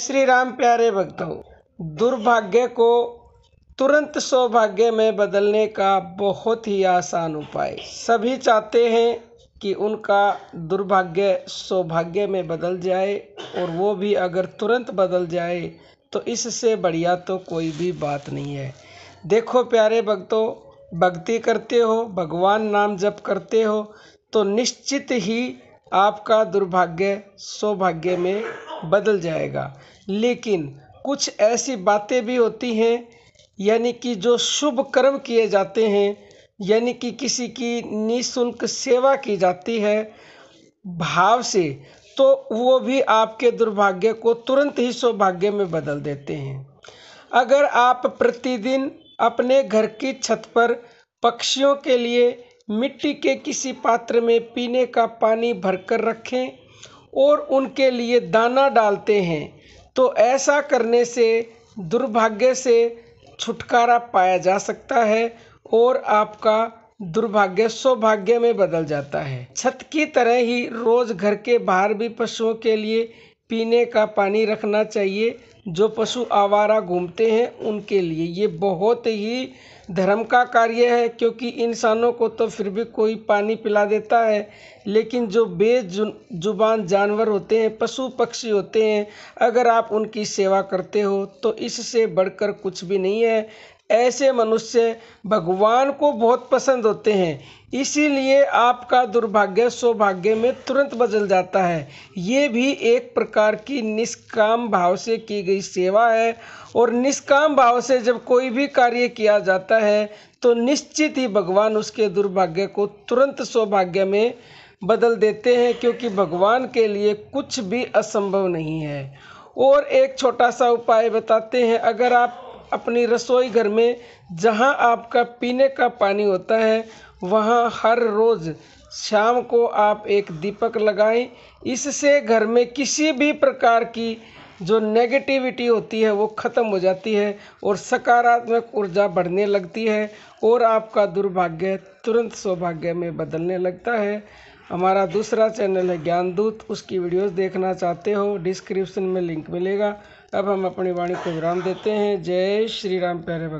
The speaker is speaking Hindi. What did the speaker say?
श्री राम प्यारे भक्तों दुर्भाग्य को तुरंत सौभाग्य में बदलने का बहुत ही आसान उपाय सभी चाहते हैं कि उनका दुर्भाग्य सौभाग्य में बदल जाए और वो भी अगर तुरंत बदल जाए तो इससे बढ़िया तो कोई भी बात नहीं है देखो प्यारे भक्तों भक्ति करते हो भगवान नाम जप करते हो तो निश्चित ही आपका दुर्भाग्य सौभाग्य में बदल जाएगा लेकिन कुछ ऐसी बातें भी होती हैं यानी कि जो शुभ कर्म किए जाते हैं यानी कि किसी की निःशुल्क सेवा की जाती है भाव से तो वो भी आपके दुर्भाग्य को तुरंत ही सौभाग्य में बदल देते हैं अगर आप प्रतिदिन अपने घर की छत पर पक्षियों के लिए मिट्टी के किसी पात्र में पीने का पानी भरकर रखें और उनके लिए दाना डालते हैं तो ऐसा करने से दुर्भाग्य से छुटकारा पाया जा सकता है और आपका दुर्भाग्य सौभाग्य में बदल जाता है छत की तरह ही रोज़ घर के बाहर भी पशुओं के लिए पीने का पानी रखना चाहिए जो पशु आवारा घूमते हैं उनके लिए ये बहुत ही धर्म का कार्य है क्योंकि इंसानों को तो फिर भी कोई पानी पिला देता है लेकिन जो बेजुबान जानवर होते हैं पशु पक्षी होते हैं अगर आप उनकी सेवा करते हो तो इससे बढ़कर कुछ भी नहीं है ऐसे मनुष्य भगवान को बहुत पसंद होते हैं इसीलिए आपका दुर्भाग्य सौभाग्य में तुरंत बदल जाता है ये भी एक प्रकार की निष्काम भाव से की गई सेवा है और निष्काम भाव से जब कोई भी कार्य किया जाता है तो निश्चित ही भगवान उसके दुर्भाग्य को तुरंत सौभाग्य में बदल देते हैं क्योंकि भगवान के लिए कुछ भी असंभव नहीं है और एक छोटा सा उपाय बताते हैं अगर आप अपनी रसोई घर में जहाँ आपका पीने का पानी होता है वहाँ हर रोज़ शाम को आप एक दीपक लगाएं इससे घर में किसी भी प्रकार की जो नेगेटिविटी होती है वो ख़त्म हो जाती है और सकारात्मक ऊर्जा बढ़ने लगती है और आपका दुर्भाग्य तुरंत सौभाग्य में बदलने लगता है हमारा दूसरा चैनल है ज्ञानदूत उसकी वीडियोस देखना चाहते हो डिस्क्रिप्शन में लिंक मिलेगा अब हम अपनी वाणी को विराम देते हैं जय श्री राम प्यारे